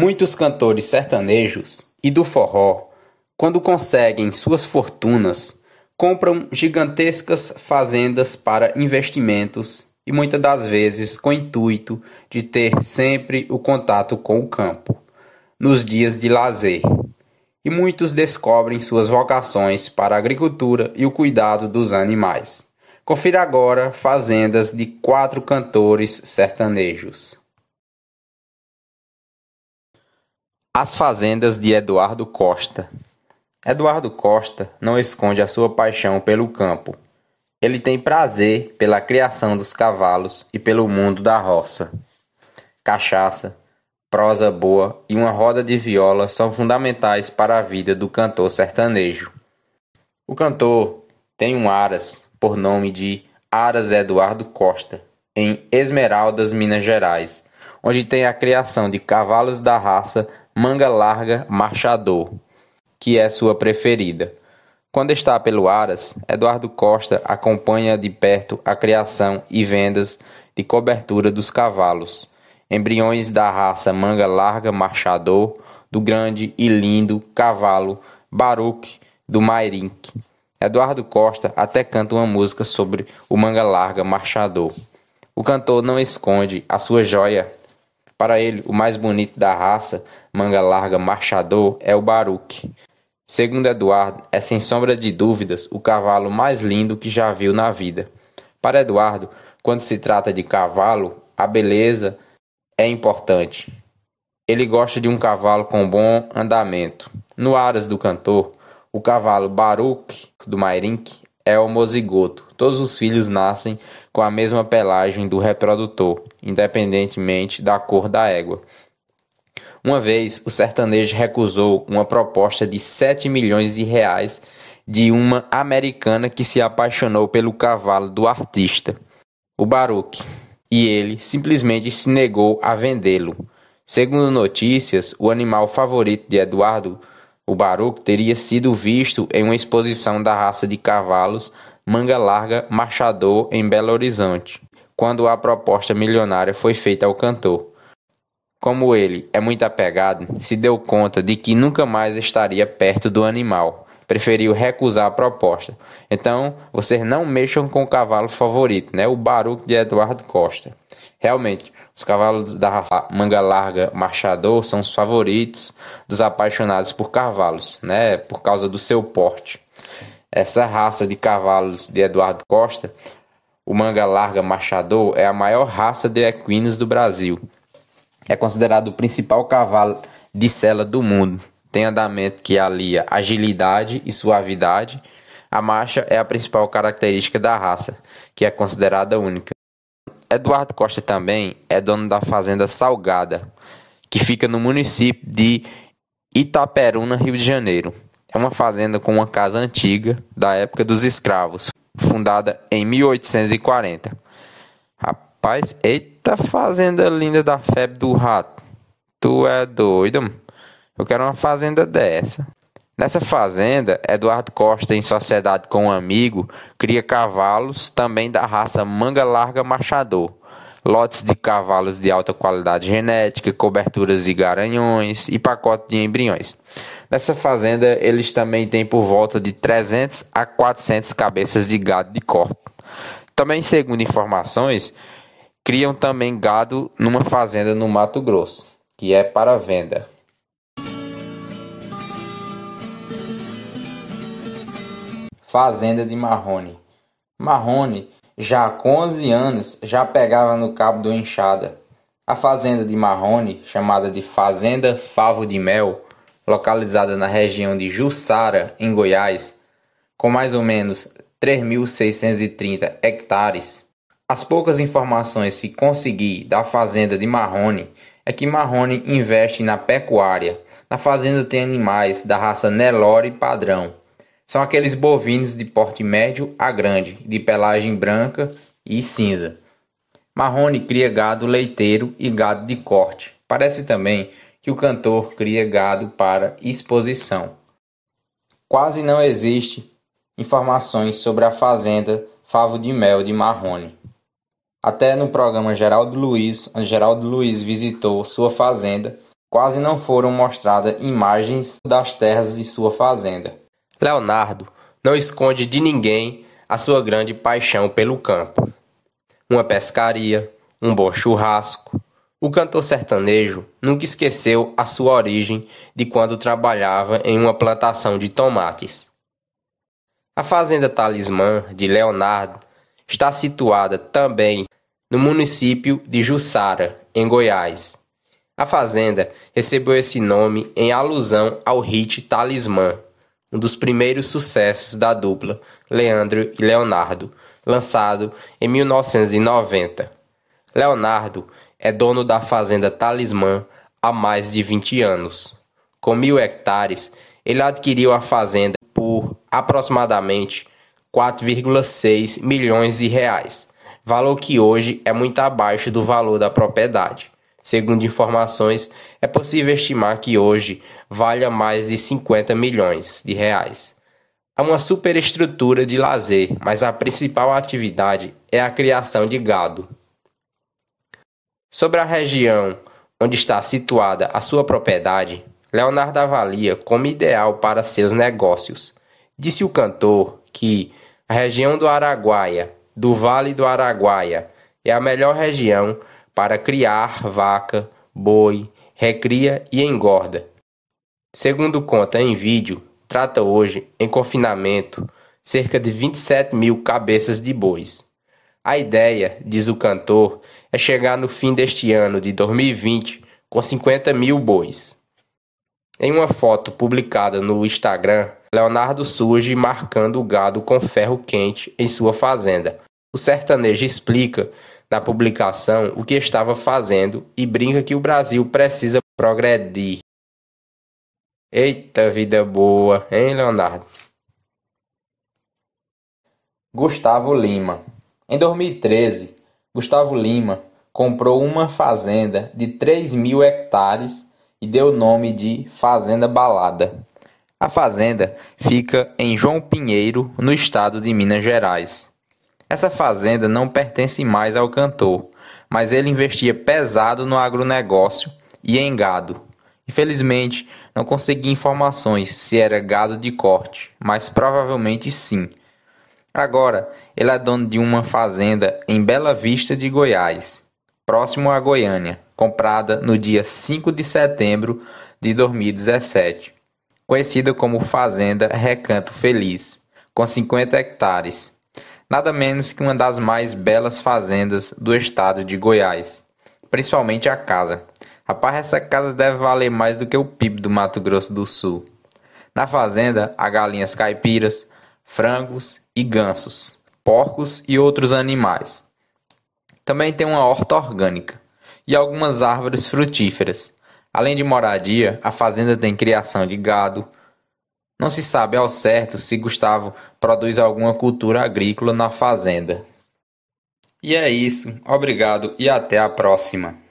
Muitos cantores sertanejos e do forró, quando conseguem suas fortunas, compram gigantescas fazendas para investimentos e muitas das vezes com o intuito de ter sempre o contato com o campo, nos dias de lazer. E muitos descobrem suas vocações para a agricultura e o cuidado dos animais. Confira agora fazendas de quatro cantores sertanejos. As Fazendas de Eduardo Costa Eduardo Costa não esconde a sua paixão pelo campo. Ele tem prazer pela criação dos cavalos e pelo mundo da roça. Cachaça, prosa boa e uma roda de viola são fundamentais para a vida do cantor sertanejo. O cantor tem um aras, por nome de Aras Eduardo Costa, em Esmeraldas, Minas Gerais, onde tem a criação de cavalos da raça Manga Larga Marchador, que é sua preferida. Quando está pelo Aras, Eduardo Costa acompanha de perto a criação e vendas de cobertura dos cavalos, embriões da raça Manga Larga Marchador, do grande e lindo cavalo Baruque do Mairink. Eduardo Costa até canta uma música sobre o Manga Larga Marchador. O cantor não esconde a sua joia para ele, o mais bonito da raça, manga larga marchador, é o Baruque. Segundo Eduardo, é sem sombra de dúvidas o cavalo mais lindo que já viu na vida. Para Eduardo, quando se trata de cavalo, a beleza é importante. Ele gosta de um cavalo com bom andamento. No Aras do cantor, o cavalo Baruque do Mairink é o mozigoto. Todos os filhos nascem com a mesma pelagem do reprodutor, independentemente da cor da égua. Uma vez, o sertanejo recusou uma proposta de 7 milhões de reais de uma americana que se apaixonou pelo cavalo do artista, o Baruch, e ele simplesmente se negou a vendê-lo. Segundo notícias, o animal favorito de Eduardo, o Baruch, teria sido visto em uma exposição da raça de cavalos Manga Larga, Marchador, em Belo Horizonte, quando a proposta milionária foi feita ao cantor. Como ele é muito apegado, se deu conta de que nunca mais estaria perto do animal. Preferiu recusar a proposta. Então, vocês não mexam com o cavalo favorito, né? O Baruco de Eduardo Costa. Realmente, os cavalos da raça manga larga marchador são os favoritos dos apaixonados por cavalos, né? Por causa do seu porte. Essa raça de cavalos de Eduardo Costa, o manga larga machador, é a maior raça de equinos do Brasil. É considerado o principal cavalo de sela do mundo. Tem andamento que alia agilidade e suavidade. A marcha é a principal característica da raça, que é considerada única. Eduardo Costa também é dono da fazenda Salgada, que fica no município de Itaperuna, Rio de Janeiro é uma fazenda com uma casa antiga da época dos escravos, fundada em 1840. Rapaz, eita fazenda linda da febre do rato. Tu é doido? Mano? Eu quero uma fazenda dessa. Nessa fazenda, Eduardo Costa, em sociedade com um amigo, cria cavalos também da raça manga larga machador lotes de cavalos de alta qualidade genética, coberturas de garanhões e pacote de embriões. Nessa fazenda, eles também têm por volta de 300 a 400 cabeças de gado de corte. Também, segundo informações, criam também gado numa fazenda no Mato Grosso, que é para venda. Fazenda de Marrone. Marrone já com 11 anos, já pegava no cabo do enxada. A fazenda de Marrone, chamada de Fazenda Favo de Mel, localizada na região de Jussara, em Goiás, com mais ou menos 3.630 hectares. As poucas informações que consegui da fazenda de Marrone é que Marrone investe na pecuária. Na fazenda tem animais da raça Nelore padrão. São aqueles bovinos de porte médio a grande, de pelagem branca e cinza. Marrone cria gado leiteiro e gado de corte. Parece também que o cantor cria gado para exposição. Quase não existe informações sobre a fazenda Favo de Mel de Marrone. Até no programa Geraldo Luiz, onde Geraldo Luiz visitou sua fazenda, quase não foram mostradas imagens das terras de sua fazenda. Leonardo não esconde de ninguém a sua grande paixão pelo campo. Uma pescaria, um bom churrasco. O cantor sertanejo nunca esqueceu a sua origem de quando trabalhava em uma plantação de tomates. A fazenda Talismã de Leonardo está situada também no município de Jussara, em Goiás. A fazenda recebeu esse nome em alusão ao hit Talismã, um dos primeiros sucessos da dupla Leandro e Leonardo, lançado em 1990. Leonardo é dono da fazenda Talismã há mais de 20 anos. Com mil hectares, ele adquiriu a fazenda por aproximadamente 4,6 milhões de reais, valor que hoje é muito abaixo do valor da propriedade. Segundo informações, é possível estimar que hoje valha mais de 50 milhões de reais. Há uma superestrutura de lazer, mas a principal atividade é a criação de gado. Sobre a região onde está situada a sua propriedade, Leonardo avalia como ideal para seus negócios. Disse o cantor que a região do Araguaia, do Vale do Araguaia, é a melhor região para criar vaca, boi, recria e engorda. Segundo conta em vídeo, trata hoje, em confinamento, cerca de 27 mil cabeças de bois. A ideia, diz o cantor, é chegar no fim deste ano de 2020 com 50 mil bois. Em uma foto publicada no Instagram, Leonardo surge marcando o gado com ferro quente em sua fazenda. O sertanejo explica na publicação o que estava fazendo e brinca que o Brasil precisa progredir. Eita vida boa, hein, Leonardo? Gustavo Lima. Em 2013, Gustavo Lima comprou uma fazenda de 3 mil hectares e deu o nome de Fazenda Balada. A fazenda fica em João Pinheiro, no estado de Minas Gerais. Essa fazenda não pertence mais ao cantor, mas ele investia pesado no agronegócio e em gado. Infelizmente, não consegui informações se era gado de corte, mas provavelmente sim. Agora, ele é dono de uma fazenda em Bela Vista de Goiás, próximo à Goiânia, comprada no dia 5 de setembro de 2017, conhecida como Fazenda Recanto Feliz, com 50 hectares, nada menos que uma das mais belas fazendas do estado de Goiás, principalmente a casa. Rapaz, essa casa deve valer mais do que o PIB do Mato Grosso do Sul. Na fazenda há galinhas caipiras, frangos e gansos, porcos e outros animais. Também tem uma horta orgânica e algumas árvores frutíferas. Além de moradia, a fazenda tem criação de gado, não se sabe ao certo se Gustavo produz alguma cultura agrícola na fazenda. E é isso, obrigado e até a próxima.